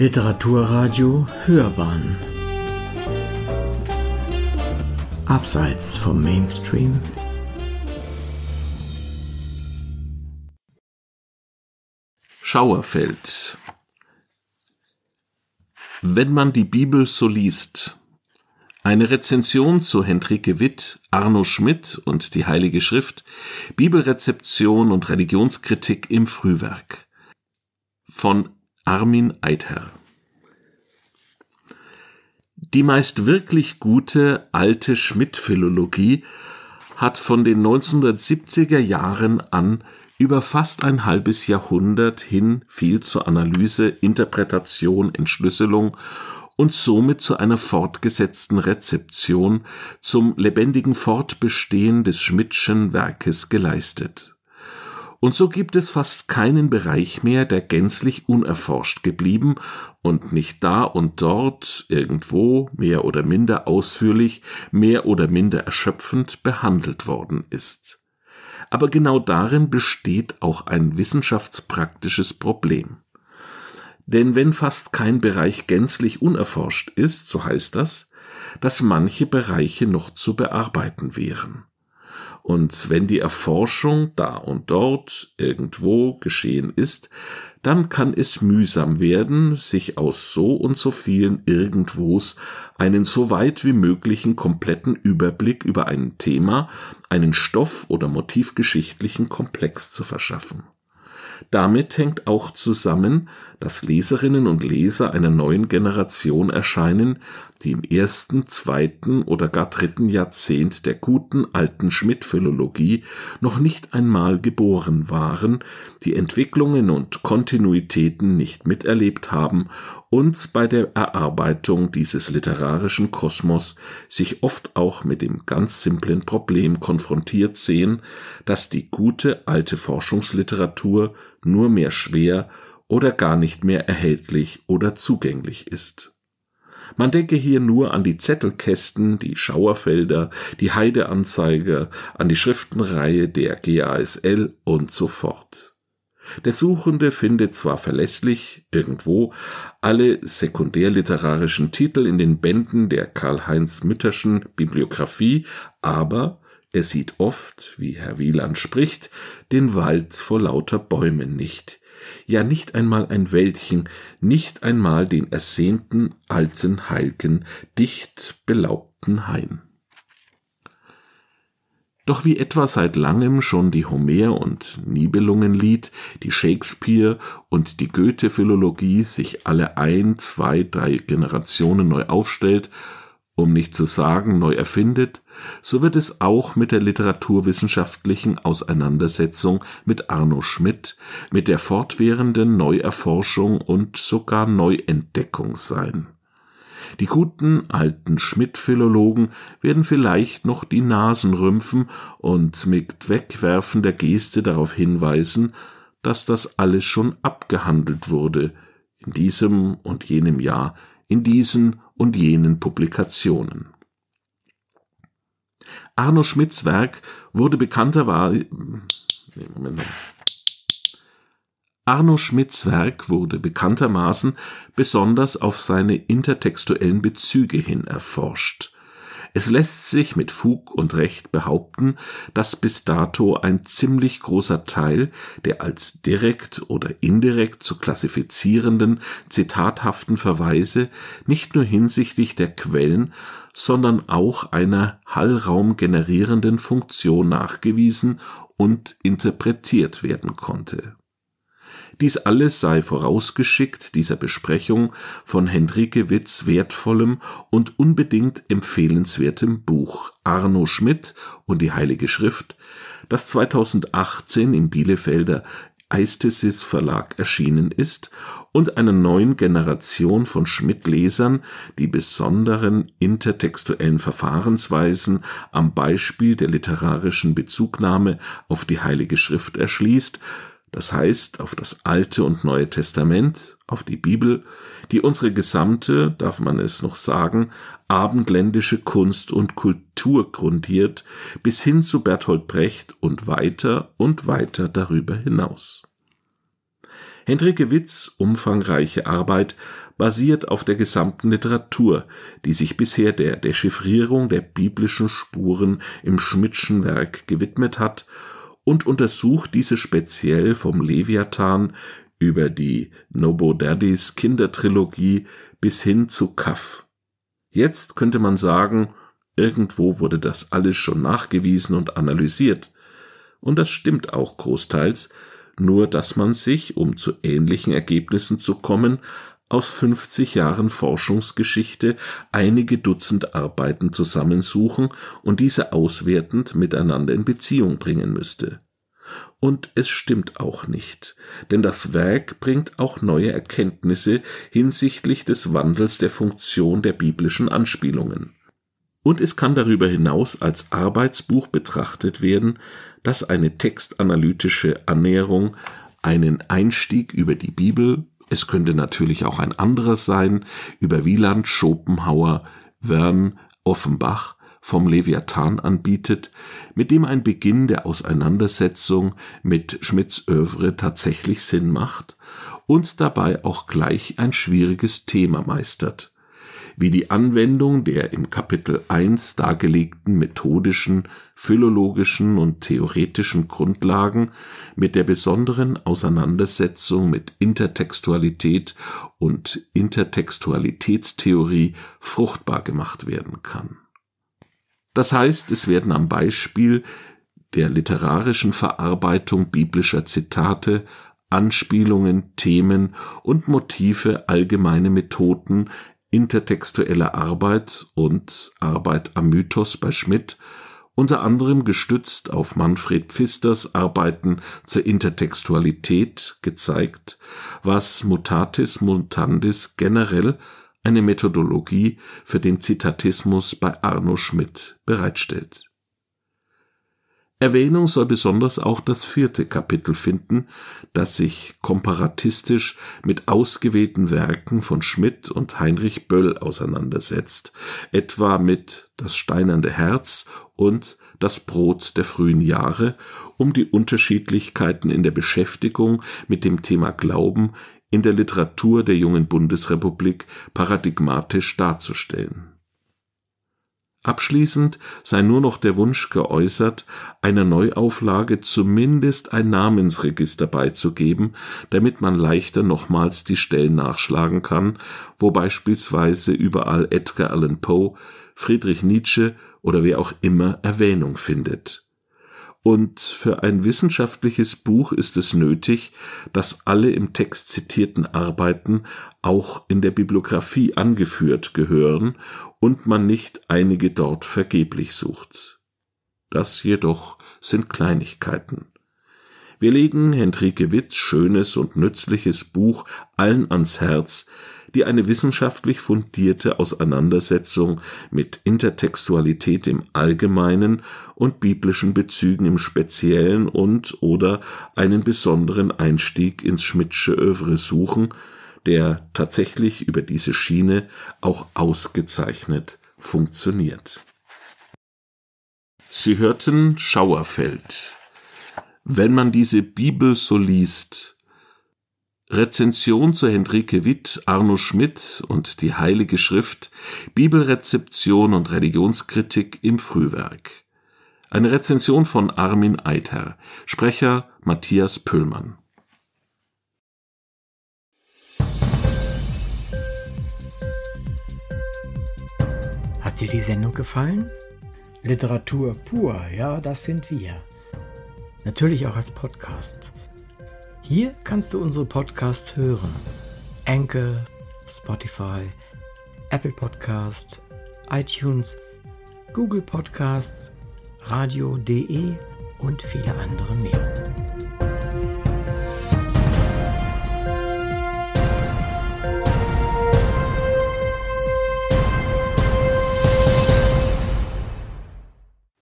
Literaturradio Hörbahn Abseits vom Mainstream Schauerfeld Wenn man die Bibel so liest eine Rezension zu Hendrike Witt, Arno Schmidt und die Heilige Schrift, Bibelrezeption und Religionskritik im Frühwerk. Von Armin Eiter Die meist wirklich gute alte Schmidt-Philologie hat von den 1970er Jahren an über fast ein halbes Jahrhundert hin viel zur Analyse, Interpretation, Entschlüsselung und somit zu einer fortgesetzten Rezeption, zum lebendigen Fortbestehen des Schmidtschen Werkes geleistet und so gibt es fast keinen Bereich mehr, der gänzlich unerforscht geblieben und nicht da und dort irgendwo mehr oder minder ausführlich, mehr oder minder erschöpfend behandelt worden ist. Aber genau darin besteht auch ein wissenschaftspraktisches Problem. Denn wenn fast kein Bereich gänzlich unerforscht ist, so heißt das, dass manche Bereiche noch zu bearbeiten wären. Und wenn die Erforschung da und dort irgendwo geschehen ist, dann kann es mühsam werden, sich aus so und so vielen Irgendwos einen so weit wie möglichen kompletten Überblick über ein Thema, einen Stoff oder motivgeschichtlichen Komplex zu verschaffen. Damit hängt auch zusammen, dass Leserinnen und Leser einer neuen Generation erscheinen, die im ersten, zweiten oder gar dritten Jahrzehnt der guten alten Schmidt-Philologie noch nicht einmal geboren waren, die Entwicklungen und Kontinuitäten nicht miterlebt haben und bei der Erarbeitung dieses literarischen Kosmos sich oft auch mit dem ganz simplen Problem konfrontiert sehen, dass die gute alte Forschungsliteratur nur mehr schwer oder gar nicht mehr erhältlich oder zugänglich ist. Man denke hier nur an die Zettelkästen, die Schauerfelder, die Heideanzeiger, an die Schriftenreihe der GASL und so fort. Der Suchende findet zwar verlässlich irgendwo alle sekundärliterarischen Titel in den Bänden der Karl-Heinz Mütterschen Bibliographie, aber er sieht oft, wie Herr Wieland spricht, den Wald vor lauter Bäumen nicht. Ja, nicht einmal ein Wäldchen, nicht einmal den ersehnten alten Heilgen, dicht belaubten Hain. Doch wie etwa seit langem schon die Homer- und Nibelungenlied, die Shakespeare und die Goethe-Philologie sich alle ein, zwei, drei Generationen neu aufstellt, um nicht zu sagen neu erfindet, so wird es auch mit der literaturwissenschaftlichen Auseinandersetzung mit Arno Schmidt, mit der fortwährenden Neuerforschung und sogar Neuentdeckung sein. Die guten alten Schmidt-Philologen werden vielleicht noch die Nasen rümpfen und mit wegwerfender Geste darauf hinweisen, dass das alles schon abgehandelt wurde, in diesem und jenem Jahr, in diesen und jenen Publikationen. Arno Schmidts Werk wurde bekannterweise. Äh, nee, Arno Schmidts Werk wurde bekanntermaßen besonders auf seine intertextuellen Bezüge hin erforscht es lässt sich mit Fug und Recht behaupten, dass bis dato ein ziemlich großer Teil der als direkt oder indirekt zu klassifizierenden zitathaften Verweise nicht nur hinsichtlich der Quellen, sondern auch einer Hallraum generierenden Funktion nachgewiesen und interpretiert werden konnte dies alles sei vorausgeschickt dieser Besprechung von Hendrike Witts wertvollem und unbedingt empfehlenswertem Buch Arno Schmidt und die Heilige Schrift, das 2018 im Bielefelder Eistesis Verlag erschienen ist und einer neuen Generation von Schmidt-Lesern die besonderen intertextuellen Verfahrensweisen am Beispiel der literarischen Bezugnahme auf die Heilige Schrift erschließt, das heißt auf das Alte und Neue Testament, auf die Bibel, die unsere gesamte, darf man es noch sagen, abendländische Kunst und Kultur grundiert, bis hin zu Bertolt Brecht und weiter und weiter darüber hinaus. Hendrike Witts umfangreiche Arbeit basiert auf der gesamten Literatur, die sich bisher der Dechiffrierung der biblischen Spuren im Schmidtschen Werk gewidmet hat und untersucht diese speziell vom Leviathan über die Nobodaddys Kindertrilogie bis hin zu Kaff. Jetzt könnte man sagen, irgendwo wurde das alles schon nachgewiesen und analysiert. Und das stimmt auch großteils, nur dass man sich, um zu ähnlichen Ergebnissen zu kommen, aus 50 Jahren Forschungsgeschichte einige Dutzend Arbeiten zusammensuchen und diese auswertend miteinander in Beziehung bringen müsste. Und es stimmt auch nicht, denn das Werk bringt auch neue Erkenntnisse hinsichtlich des Wandels der Funktion der biblischen Anspielungen. Und es kann darüber hinaus als Arbeitsbuch betrachtet werden, das eine textanalytische Annäherung einen Einstieg über die Bibel es könnte natürlich auch ein anderes sein, über Wieland, Schopenhauer, Wern, Offenbach vom Leviathan anbietet, mit dem ein Beginn der Auseinandersetzung mit Schmidts Övre tatsächlich Sinn macht und dabei auch gleich ein schwieriges Thema meistert wie die Anwendung der im Kapitel 1 dargelegten methodischen, philologischen und theoretischen Grundlagen mit der besonderen Auseinandersetzung mit Intertextualität und Intertextualitätstheorie fruchtbar gemacht werden kann. Das heißt, es werden am Beispiel der literarischen Verarbeitung biblischer Zitate Anspielungen, Themen und Motive allgemeine Methoden intertextuelle Arbeit und Arbeit am Mythos bei Schmidt, unter anderem gestützt auf Manfred Pfisters Arbeiten zur Intertextualität, gezeigt, was mutatis mutandis generell eine Methodologie für den Zitatismus bei Arno Schmidt bereitstellt Erwähnung soll besonders auch das vierte Kapitel finden, das sich komparatistisch mit ausgewählten Werken von Schmidt und Heinrich Böll auseinandersetzt, etwa mit Das steinernde Herz und Das Brot der frühen Jahre, um die Unterschiedlichkeiten in der Beschäftigung mit dem Thema Glauben in der Literatur der jungen Bundesrepublik paradigmatisch darzustellen Abschließend sei nur noch der Wunsch geäußert, einer Neuauflage zumindest ein Namensregister beizugeben, damit man leichter nochmals die Stellen nachschlagen kann, wo beispielsweise überall Edgar Allan Poe, Friedrich Nietzsche oder wer auch immer Erwähnung findet und für ein wissenschaftliches Buch ist es nötig, dass alle im Text zitierten Arbeiten auch in der Bibliografie angeführt gehören und man nicht einige dort vergeblich sucht. Das jedoch sind Kleinigkeiten. Wir legen Henrike Witts schönes und nützliches Buch allen ans Herz, die eine wissenschaftlich fundierte Auseinandersetzung mit Intertextualität im Allgemeinen und biblischen Bezügen im Speziellen und oder einen besonderen Einstieg ins Schmidtsche Övre suchen, der tatsächlich über diese Schiene auch ausgezeichnet funktioniert. Sie hörten Schauerfeld wenn man diese Bibel so liest, Rezension zu Hendrike Witt, Arno Schmidt und die Heilige Schrift, Bibelrezeption und Religionskritik im Frühwerk. Eine Rezension von Armin Eiter, Sprecher Matthias Pöhlmann. Hat dir die Sendung gefallen? Literatur pur, ja, das sind wir natürlich auch als Podcast. Hier kannst du unsere Podcasts hören. Anchor, Spotify, Apple Podcast, iTunes, Google Podcasts, radio.de und viele andere mehr.